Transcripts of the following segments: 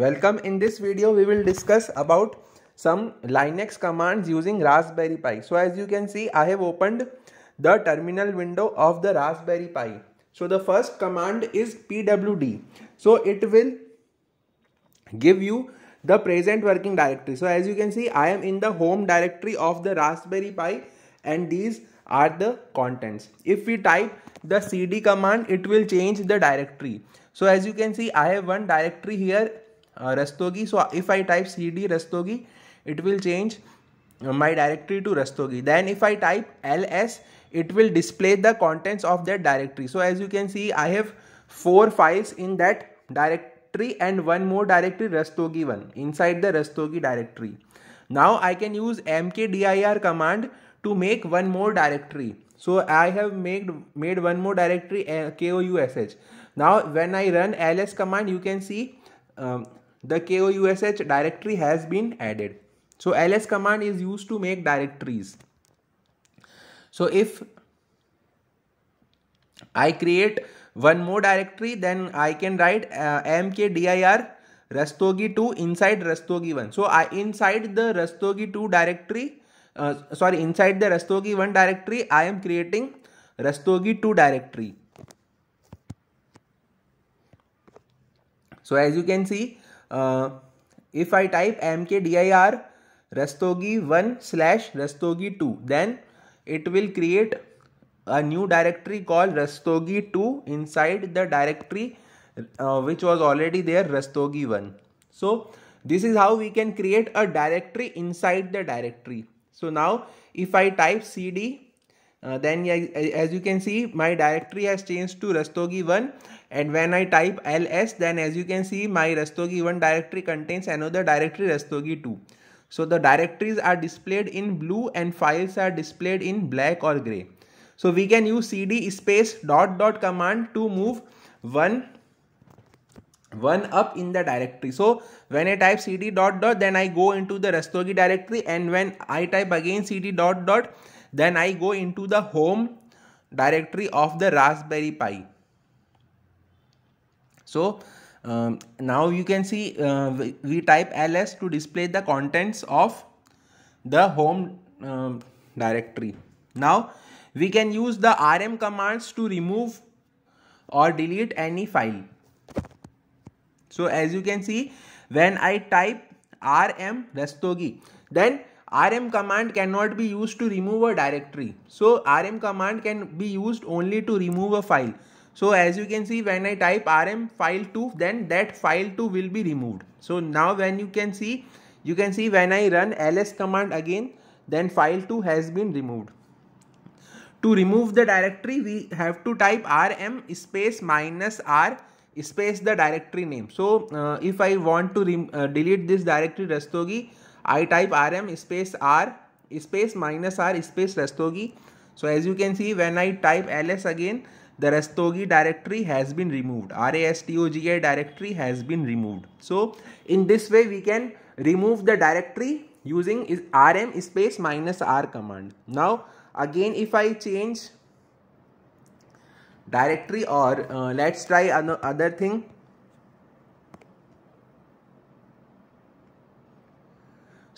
Welcome in this video we will discuss about some Linux commands using Raspberry Pi. So as you can see I have opened the terminal window of the Raspberry Pi. So the first command is pwd. So it will give you the present working directory. So as you can see I am in the home directory of the Raspberry Pi and these are the contents. If we type the cd command it will change the directory. So as you can see I have one directory here uh, Rastogi. So if I type cd Rastogi, it will change uh, my directory to Rastogi. Then if I type ls, it will display the contents of that directory. So as you can see, I have four files in that directory and one more directory Rastogi one inside the Rastogi directory. Now I can use mkdir command to make one more directory. So I have made made one more directory uh, koush. Now when I run ls command, you can see um, the KOUSH directory has been added. So ls command is used to make directories. So if I create one more directory then I can write uh, mkdir rastogi2 inside rastogi1. So I inside the rastogi2 directory uh, sorry inside the rastogi1 directory I am creating rastogi2 directory. So as you can see uh, if I type mkdir rastogi 1 slash rastogi 2 then it will create a new directory called rastogi 2 inside the directory uh, which was already there rastogi 1 so this is how we can create a directory inside the directory so now if i type cd uh, then as you can see my directory has changed to rastogi1 and when I type ls then as you can see my rastogi1 directory contains another directory rastogi2. So the directories are displayed in blue and files are displayed in black or gray. So we can use cd space dot dot command to move one one up in the directory. So when I type cd dot dot then I go into the rastogi directory and when I type again cd dot dot then I go into the home directory of the Raspberry Pi. So um, now you can see uh, we, type ls to display the contents of the home um, directory. Now we can use the rm commands to remove or delete any file. So as you can see when I type rm restogi, then rm command cannot be used to remove a directory. So rm command can be used only to remove a file. So as you can see when I type rm file2 then that file2 will be removed. So now when you can see you can see when I run ls command again then file2 has been removed. To remove the directory we have to type rm space minus r space the directory name. So uh, if I want to uh, delete this directory rastogi I type rm space r space minus r space restogi. so as you can see when i type ls again the restogi directory has been removed rastogi directory has been removed so in this way we can remove the directory using rm space minus r command now again if i change directory or uh, let's try another thing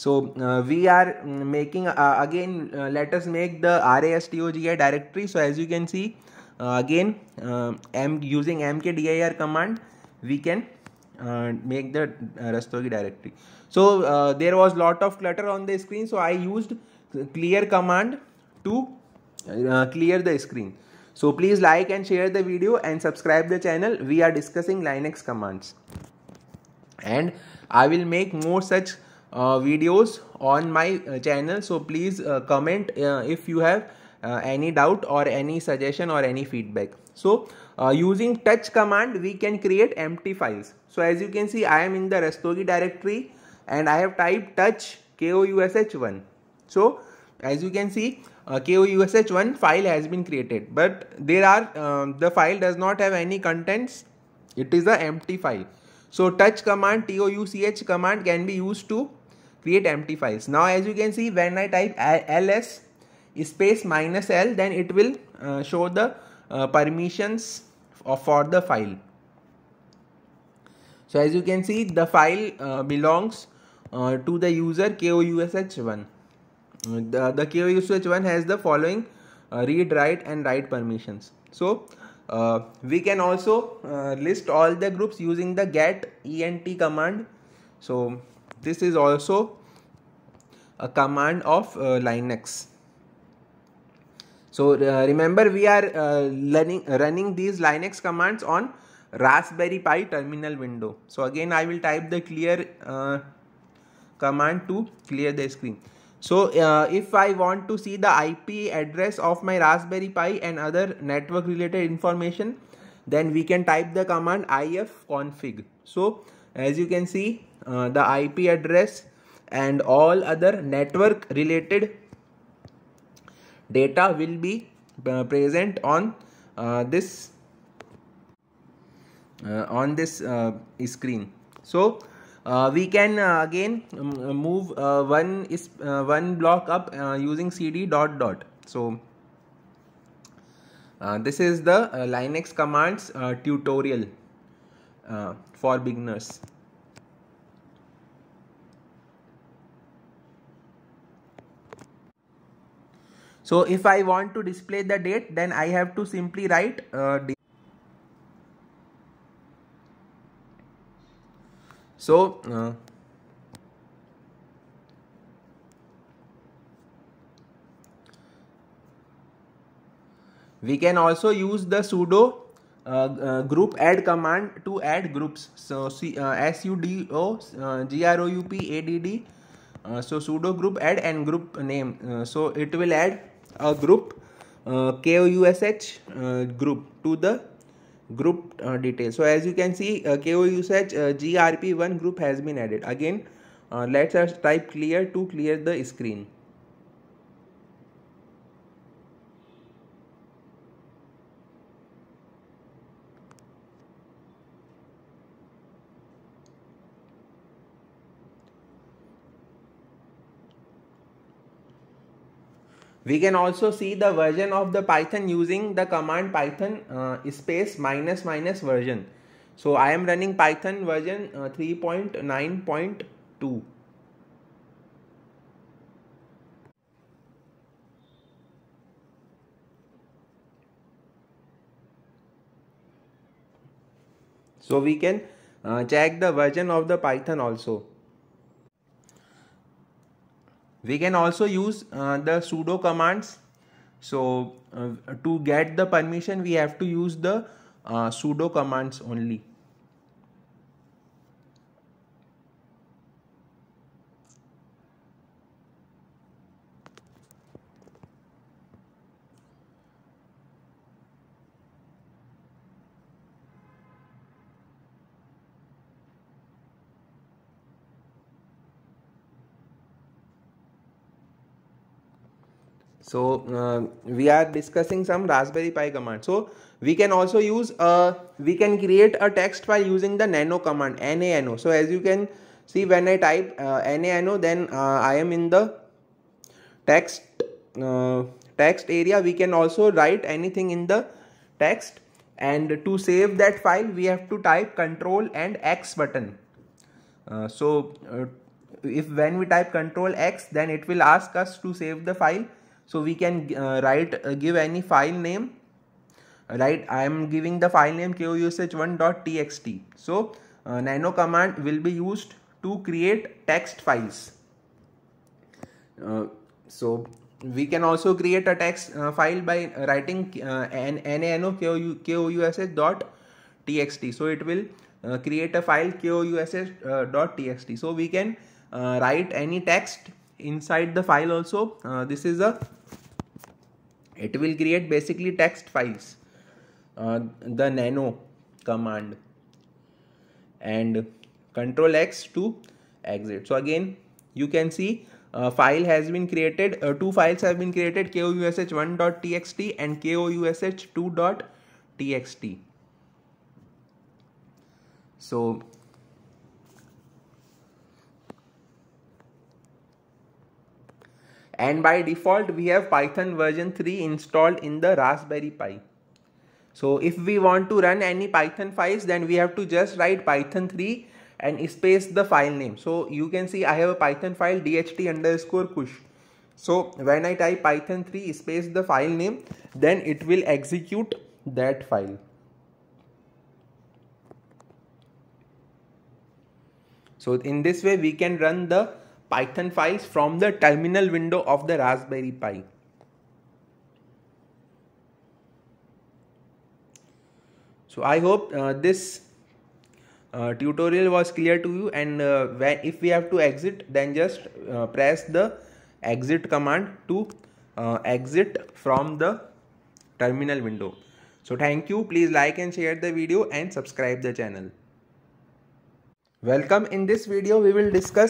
So uh, we are mm, making uh, again uh, let us make the RASTOGI directory. So as you can see uh, again uh, M using mkdir command we can uh, make the rastogi directory. So there was lot of clutter on the screen so I used clear command to clear the screen. So please like and share the video and subscribe the channel. We are discussing Linux commands and I will make more such uh, videos on my uh, channel so please uh, comment if you have any doubt or any suggestion or any feedback so using touch command we can create empty files so as you can see i am in the rastogi directory and i have typed touch KOUSH1. So as you can see uh, KOUSH1 file has been created but there are um, the file does not have any contents it is an empty file. So touch command touch command can be used to create empty files now as you can see when i type ls space minus l then it will uh, show the uh, permissions for the file so as you can see the file uh, belongs uh, to the user koush1 the, the koush1 has the following uh, read write and write permissions so uh, we can also list all the groups using the get ent command so this is also a command of uh, Linux. So uh, remember we are uh, learning, running these Linux commands on Raspberry Pi terminal window. So again I will type the clear uh, command to clear the screen. So uh, if I want to see the IP address of my Raspberry Pi and other network related information then we can type the command ifconfig. So as you can see uh, the IP address and all other network related data will be uh, present on uh, this uh, on this uh, screen so we can again um, move one is one block up using cd dot dot so this is the linux commands tutorial for beginners So if I want to display the date, then I have to simply write uh, So uh, we can also use the sudo uh, uh, group add command to add groups. So uh, S U D O uh, add uh, so sudo group add and group name. Uh, so it will add a group uh, KOUSH uh, group to the group uh, detail. So as you can see uh, KOUSH uh, GRP1 group has been added. Again uh, let's type clear to clear the screen. We can also see the version of the Python using the command python uh, space minus minus version. So I am running Python version uh, 3.9.2. So we can uh, check the version of the Python also we can also use uh, the sudo commands so uh, to get the permission we have to use the uh, sudo commands only so uh, we are discussing some raspberry pi command so we can also use uh, we can create a text by using the nano command nano so as you can see when i type uh, nano then uh, i am in the text uh, text area we can also write anything in the text and to save that file we have to type control and x button uh, so uh, if when we type control x then it will ask us to save the file so we can uh, write uh, give any file name right i am giving the file name kousage1.txt so uh, nano command will be used to create text files uh, so we can also create a text uh, file by writing uh, an nano kousage.txt so it will uh, create a file kousage.txt so we can write any text inside the file also uh, this is a it will create basically text files uh, the nano command and control x to exit so again you can see uh, file has been created uh, two files have been created koush1.txt and koush2.txt so and by default we have python version 3 installed in the raspberry pi so if we want to run any python files then we have to just write python 3 and space the file name so you can see i have a python file dht underscore kush so when i type python 3 space the file name then it will execute that file so in this way we can run the Python files from the terminal window of the Raspberry Pi. So I hope uh, this uh, tutorial was clear to you and uh, when, if we have to exit then just uh, press the exit command to uh, exit from the terminal window. So thank you. Please like and share the video and subscribe the channel. Welcome in this video we will discuss